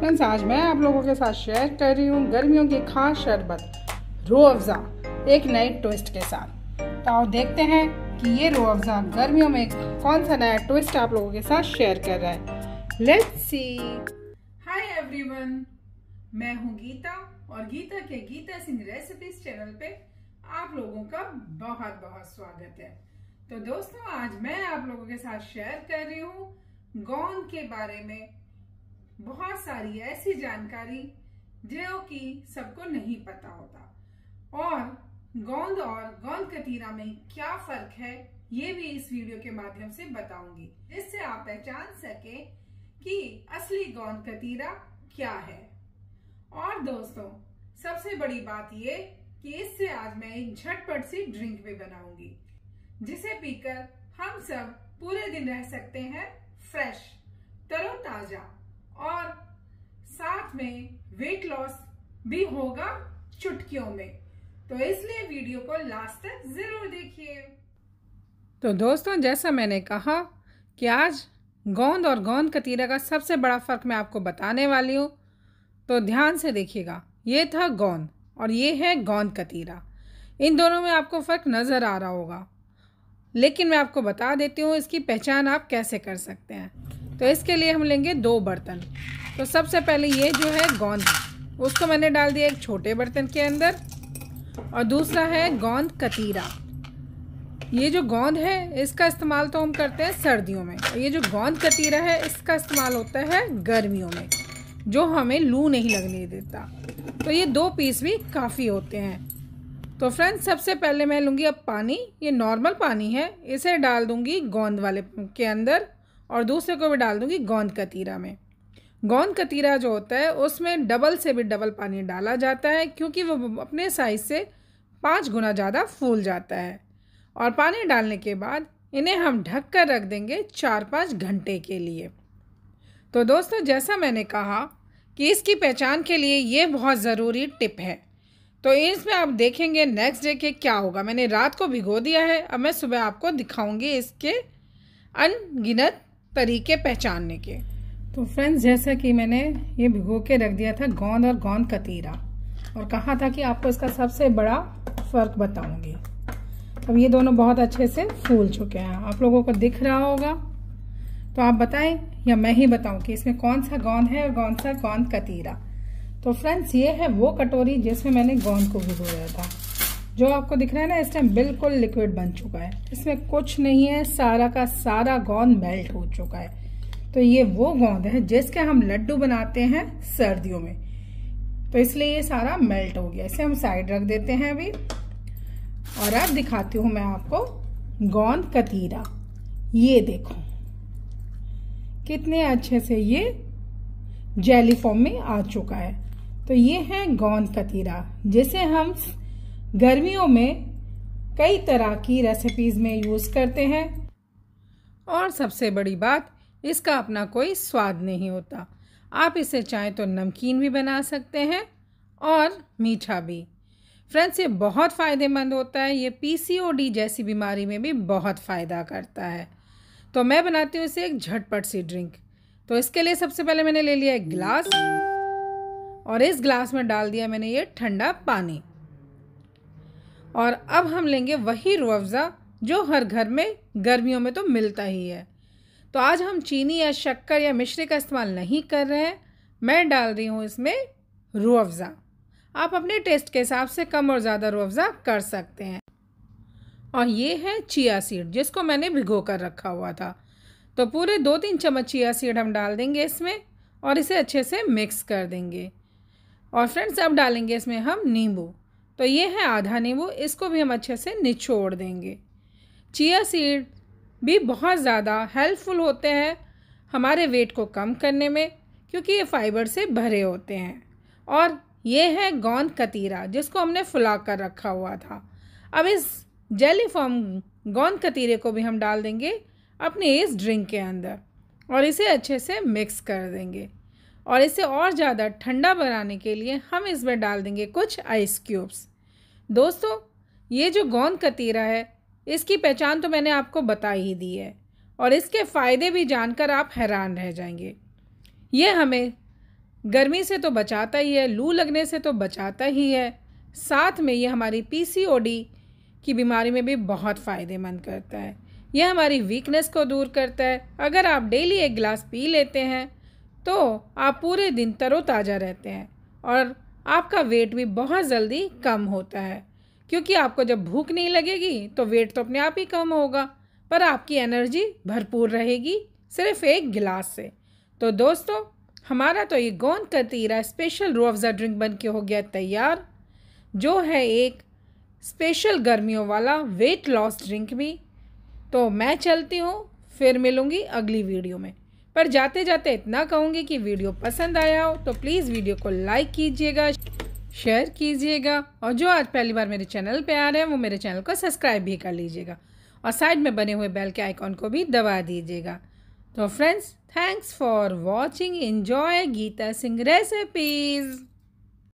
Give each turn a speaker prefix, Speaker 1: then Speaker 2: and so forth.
Speaker 1: friends आज मैं आप लोगों के साथ शेयर कर रही हूँ गर्मियों की खास शरबत रो अफ़ज़ा एक नए ट्विस्ट के साथ तो आओ देखते हैं कि ये रो अफ़ज़ा गर्मियों में कौन सा नया ट्विस्ट आप लोगों के साथ शेयर कर रहा है लेट्स सी हाय एवरीवन मैं हूँ गीता और गीता के गीता सिंह रेसिपीज चैनल पे आप लोगों का बहुत बहुत स्वागत है तो दोस्तों आज मैं आप लोगों के साथ शेयर कर रही हूँ गोंद के बारे में बहुत सारी ऐसी जानकारी जो कि सबको नहीं पता होता और गोंद और गोंद कतीरा में क्या फर्क है ये भी इस वीडियो के माध्यम से बताऊंगी जिससे आप पहचान सके कि असली गोंद कतीरा क्या है और दोस्तों सबसे बड़ी बात ये कि इससे आज मैं एक झटपट सी ड्रिंक भी बनाऊंगी जिसे पीकर हम सब पूरे दिन रह सकते हैं फ्रेश तरोताजा और साथ में वेट लॉस भी होगा चुटकियों में तो इसलिए वीडियो को लास्ट तक जरूर देखिए तो दोस्तों जैसा मैंने कहा कि आज गोंद और गोंद कतीरा का सबसे बड़ा फ़र्क मैं आपको बताने वाली हूँ तो ध्यान से देखिएगा ये था गोंद और ये है गोंद कतीरा इन दोनों में आपको फ़र्क नज़र आ रहा होगा लेकिन मैं आपको बता देती हूँ इसकी पहचान आप कैसे कर सकते हैं तो इसके लिए हम लेंगे दो बर्तन तो सबसे पहले ये जो है गोंद उसको मैंने डाल दिया एक छोटे बर्तन के अंदर और दूसरा है गोंद कतीरा ये जो गोंद है इसका इस्तेमाल तो हम करते हैं सर्दियों में और ये जो गोंद कतीरा है इसका इस्तेमाल होता है गर्मियों में जो हमें लू नहीं लगने देता तो ये दो पीस भी काफ़ी होते हैं तो फ्रेंड्स सबसे पहले मैं लूँगी अब पानी ये नॉर्मल पानी है इसे डाल दूँगी गोंद वाले के अंदर और दूसरे को भी डाल दूँगी गोंद कतीरा में गोंद कतीरा जो होता है उसमें डबल से भी डबल पानी डाला जाता है क्योंकि वो अपने साइज़ से पाँच गुना ज़्यादा फूल जाता है और पानी डालने के बाद इन्हें हम ढक कर रख देंगे चार पाँच घंटे के लिए तो दोस्तों जैसा मैंने कहा कि इसकी पहचान के लिए ये बहुत ज़रूरी टिप है तो इसमें आप देखेंगे नेक्स्ट डे के क्या होगा मैंने रात को भिगो दिया है अब मैं सुबह आपको दिखाऊंगी इसके अनगिनत तरीके पहचानने के तो फ्रेंड्स जैसा कि मैंने ये भिगो के रख दिया था गोंद और गोंद कतीरा और कहा था कि आपको इसका सबसे बड़ा फ़र्क बताऊंगी अब ये दोनों बहुत अच्छे से फूल चुके हैं आप लोगों को दिख रहा होगा तो आप बताएं या मैं ही बताऊं कि इसमें कौन सा गोंद है और कौन सा गोंद कतीरा तो फ्रेंड्स ये है वो कटोरी जिसमें मैंने गोंद को भिगोया था जो आपको दिख रहा है ना इस टाइम बिल्कुल लिक्विड बन चुका है इसमें कुछ नहीं है सारा का सारा गोंद मेल्ट हो चुका है तो ये वो गोंद है जिसके हम लड्डू बनाते हैं सर्दियों में तो इसलिए ये सारा मेल्ट हो गया इसे हम साइड रख देते हैं अभी और अब दिखाती हूँ मैं आपको गोंद कतीरा ये देखो कितने अच्छे से ये जेली फॉर्म में आ चुका है तो ये है गोंद कतीरा जिसे हम गर्मियों में कई तरह की रेसिपीज़ में यूज़ करते हैं और सबसे बड़ी बात इसका अपना कोई स्वाद नहीं होता आप इसे चाहें तो नमकीन भी बना सकते हैं और मीठा भी फ्रेंड्स ये बहुत फ़ायदेमंद होता है ये पीसीओडी जैसी बीमारी में भी बहुत फ़ायदा करता है तो मैं बनाती हूँ इसे एक झटपट सी ड्रिंक तो इसके लिए सबसे पहले मैंने ले लिया एक गिलास और इस गिलास में डाल दिया मैंने ये ठंडा पानी और अब हम लेंगे वही रू जो हर घर में गर्मियों में तो मिलता ही है तो आज हम चीनी या शक्कर या मिश्रे का इस्तेमाल नहीं कर रहे हैं मैं डाल रही हूँ इसमें रू आप अपने टेस्ट के हिसाब से कम और ज़्यादा रू अफ़ज़ा कर सकते हैं और ये है चिया सीड जिसको मैंने भिगो कर रखा हुआ था तो पूरे दो तीन चम्मच चिया सीड हम डाल देंगे इसमें और इसे अच्छे से मिक्स कर देंगे और फ्रेंड्स अब डालेंगे इसमें हम नींबू तो ये है आधा नींबू इसको भी हम अच्छे से निचोड़ देंगे चिया सीड भी बहुत ज़्यादा हेल्पफुल होते हैं हमारे वेट को कम करने में क्योंकि ये फाइबर से भरे होते हैं और ये है गोंद कतीरा जिसको हमने फुला कर रखा हुआ था अब इस जेली फॉर्म गोंद कतीरे को भी हम डाल देंगे अपने इस ड्रिंक के अंदर और इसे अच्छे से मिक्स कर देंगे और इसे और ज़्यादा ठंडा बनाने के लिए हम इसमें डाल देंगे कुछ आइस क्यूब्स दोस्तों ये जो गोंद कतीरा है इसकी पहचान तो मैंने आपको बता ही दी है और इसके फ़ायदे भी जानकर आप हैरान रह जाएंगे ये हमें गर्मी से तो बचाता ही है लू लगने से तो बचाता ही है साथ में ये हमारी पीसीओडी की बीमारी में भी बहुत फ़ायदेमंद करता है यह हमारी वीकनेस को दूर करता है अगर आप डेली एक गिलास पी लेते हैं तो आप पूरे दिन तरोताज़ा रहते हैं और आपका वेट भी बहुत जल्दी कम होता है क्योंकि आपको जब भूख नहीं लगेगी तो वेट तो अपने आप ही कम होगा पर आपकी एनर्जी भरपूर रहेगी सिर्फ एक गिलास से तो दोस्तों हमारा तो ये गोंद का तीरा स्पेशल रू अफ़ज़ा ड्रिंक बन के हो गया तैयार जो है एक स्पेशल गर्मियों वाला वेट लॉस ड्रिंक भी तो मैं चलती हूँ फिर मिलूँगी अगली वीडियो में पर जाते जाते इतना कहूँगी कि वीडियो पसंद आया हो तो प्लीज़ वीडियो को लाइक कीजिएगा शेयर कीजिएगा और जो आज पहली बार मेरे चैनल पे आ रहे हैं वो मेरे चैनल को सब्सक्राइब भी कर लीजिएगा और साइड में बने हुए बेल के आइकॉन को भी दबा दीजिएगा तो friends thanks for watching enjoy Geeta Singh recipes